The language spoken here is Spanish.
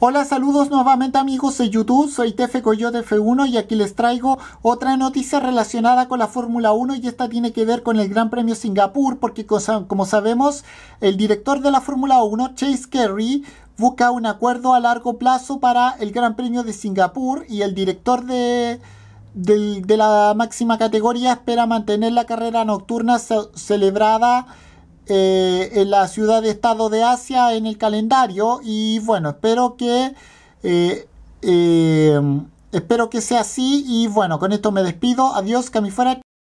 Hola, saludos nuevamente amigos de YouTube, soy Tefe de F1 y aquí les traigo otra noticia relacionada con la Fórmula 1 y esta tiene que ver con el Gran Premio Singapur porque como sabemos el director de la Fórmula 1, Chase Carey, busca un acuerdo a largo plazo para el Gran Premio de Singapur y el director de de la máxima categoría espera mantener la carrera nocturna celebrada eh, en la ciudad-estado de Asia en el calendario y bueno, espero que... Eh, eh, espero que sea así y bueno, con esto me despido. Adiós, que fuera.